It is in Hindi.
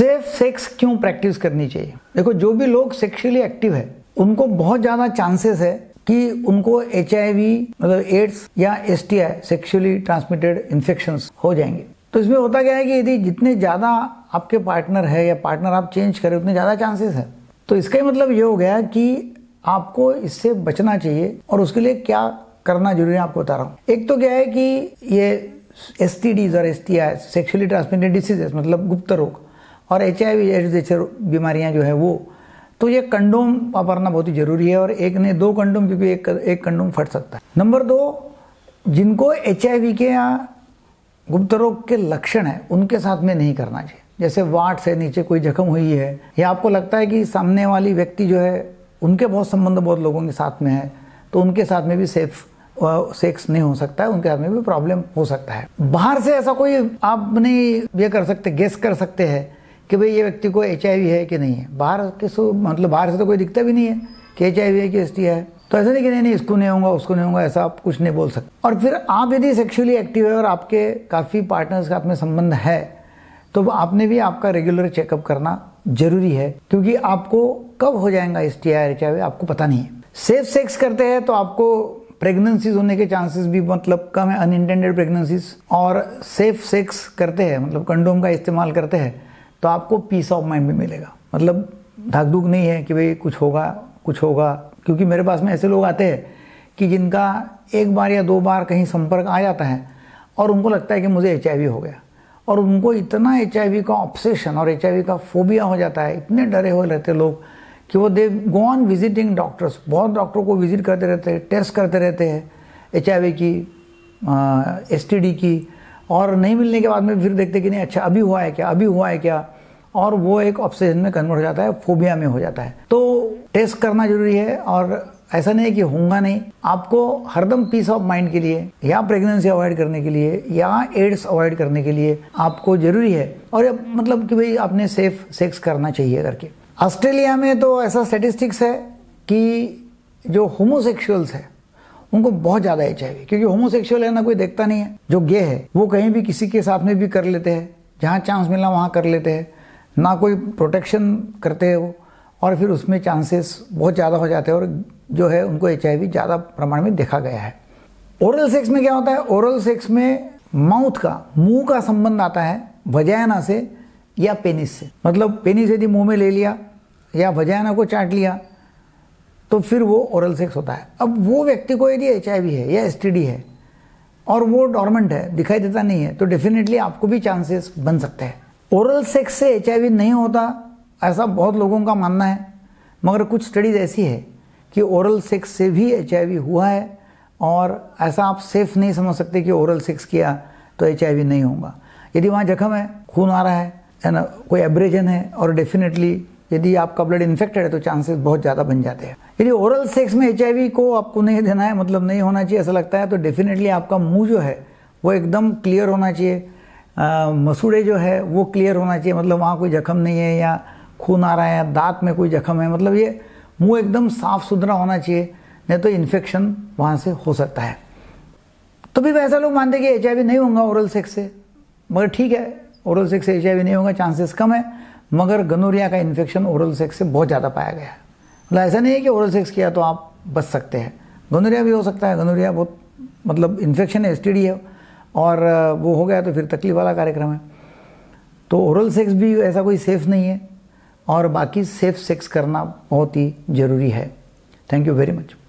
सेफ सेक्स क्यों प्रैक्टिस करनी चाहिए देखो जो भी लोग सेक्सुअली एक्टिव है उनको बहुत ज़्यादा चांसेस है कि उनको एच मतलब एड्स या S T I sexually transmitted infection हो जाएंगे तो इसमें होता क्या है कि यदि जितने ज़्यादा आपके पार्टनर है या पार्टनर आप चेंज करें उतने ज़्यादा चांसेस है तो इसका ही मतलब ये हो गया कि आपको इससे बचना चाहिए और उसके लिए क्या करना जरूरी है आपको बता रहा हूँ एक तो क्या है कि ये एस और S T I sexually transmitted diseases मतलब गुप्त रोग और एच आई वी जैसे बीमारियाँ जो है वो तो ये कंडोम वापरना बहुत ही ज़रूरी है और एक ने दो कंडोम क्योंकि एक एक कंडोम फट सकता है नंबर दो जिनको एच के या गुप्त रोग के लक्षण है उनके साथ में नहीं करना चाहिए जैसे वाट से नीचे कोई जख्म हुई है या आपको लगता है कि सामने वाली व्यक्ति जो है उनके बहुत संबंध बहुत लोगों के साथ में है तो उनके साथ में भी सेफ सेक्स नहीं हो सकता है उनके साथ में भी प्रॉब्लम हो सकता है बाहर से ऐसा कोई आप नहीं ये कर सकते गेस कर सकते हैं कि भाई ये व्यक्ति को एच है कि नहीं है बाहर के सो मतलब बाहर से तो कोई दिखता भी नहीं है कि एच है कि एस है तो ऐसा नहीं कि नहीं नहीं इसको नहीं होगा उसको नहीं होगा ऐसा आप कुछ नहीं बोल सकते और फिर आप यदि सेक्सुअली एक्टिव है और आपके काफ़ी पार्टनर्स का आपने में संबंध है तो आपने भी आपका रेगुलर चेकअप करना जरूरी है क्योंकि आपको कब हो जाएगा S T I H I आपको पता नहीं है सेफ सेक्स करते हैं तो आपको प्रेगनेंसीज होने के चांसेस भी मतलब कम है अनइंटेंडेड प्रेगनेंसीज और सेफ सेक्स करते हैं मतलब कंडोम का इस्तेमाल करते हैं तो आपको पीस ऑफ माइंड भी मिलेगा मतलब धाक धूक नहीं है कि भाई कुछ होगा कुछ होगा क्योंकि मेरे पास में ऐसे लोग आते हैं कि जिनका एक बार या दो बार कहीं संपर्क आ जाता है और उनको लगता है कि मुझे एच हो गया और उनको इतना एच का ऑप्शेशन और एच का फोबिया हो जाता है इतने डरे हुए रहते लोग कि वो they go on visiting doctors बहुत डॉक्टरों को विजिट करते रहते हैं टेस्ट करते रहते हैं एच की एस की और नहीं मिलने के बाद में फिर देखते कि नहीं अच्छा अभी हुआ है क्या अभी हुआ है क्या और वो एक ऑप्शन में कन्वर्ट हो जाता है फोबिया में हो जाता है तो टेस्ट करना जरूरी है और ऐसा नहीं है कि होंगे नहीं आपको हरदम पीस ऑफ माइंड के लिए या प्रेगनेंसी अवॉइड करने के लिए या एड्स अवॉइड करने के लिए आपको जरूरी है और मतलब कि भाई आपने सेफ सेक्स करना चाहिए करके ऑस्ट्रेलिया में तो ऐसा स्टेटिस्टिक्स है कि जो होमोसेक्सुअल्स है उनको बहुत ज्यादा एच आई क्योंकि होमोसेक्सुअल है ना कोई देखता नहीं है जो गे है वो कहीं भी किसी के साथ में भी कर लेते हैं जहाँ चांस मिला वहाँ कर लेते हैं ना कोई प्रोटेक्शन करते हैं वो और फिर उसमें चांसेस बहुत ज़्यादा हो जाते हैं और जो है उनको एच ज़्यादा प्रमाण में देखा गया है ओरल सेक्स में क्या होता है ओरल सेक्स में माउथ का मुंह का संबंध आता है वजैना से या पेनिस से मतलब पेनिस यदि मुंह में ले लिया या वजैना को चाट लिया तो फिर वो ओरल सेक्स होता है अब वो व्यक्ति को यदि एच आई है या एस है और वो डॉर्मेंट है दिखाई देता नहीं है तो डेफिनेटली आपको भी चांसेस बन सकते हैं ओरल सेक्स से एच नहीं होता ऐसा बहुत लोगों का मानना है मगर कुछ स्टडीज ऐसी है कि ओरल सेक्स से भी एच हुआ है और ऐसा आप सेफ नहीं समझ सकते कि ओरल सेक्स किया तो एच नहीं होगा यदि वहाँ जख्म है खून आ रहा है है ना कोई एब्रेजन है और डेफिनेटली यदि आपका ब्लड इन्फेक्टेड है तो चांसेस बहुत ज़्यादा बन जाते हैं यदि ओरल सेक्स में एच को आपको नहीं देना है मतलब नहीं होना चाहिए ऐसा लगता है तो डेफिनेटली आपका मुंह जो है वो एकदम क्लियर होना चाहिए मसूड़े जो है वो क्लियर होना चाहिए मतलब वहाँ कोई जख्म नहीं है या खून आ रहा है दांत में कोई जख्म है मतलब ये मुंह एकदम साफ सुथरा होना चाहिए नहीं तो इन्फेक्शन वहाँ से हो सकता है तो भी वैसा लोग मानते कि एच नहीं होगा ओरल सेक्स से मगर ठीक है ओरल सेक्स से एच नहीं होगा चांसेस कम है मगर गनोरिया का इन्फेक्शन ओरल सेक्स से बहुत ज़्यादा पाया गया है मतलब ऐसा नहीं है कि ओरल सेक्स किया तो आप बच सकते हैं गनोरिया भी हो सकता है गनोरिया बहुत मतलब इन्फेक्शन है एस है और वो हो गया तो फिर तकलीफ वाला कार्यक्रम है तो ओरल सेक्स भी ऐसा कोई सेफ नहीं है और बाकी सेफ सेक्स करना बहुत ही ज़रूरी है थैंक यू वेरी मच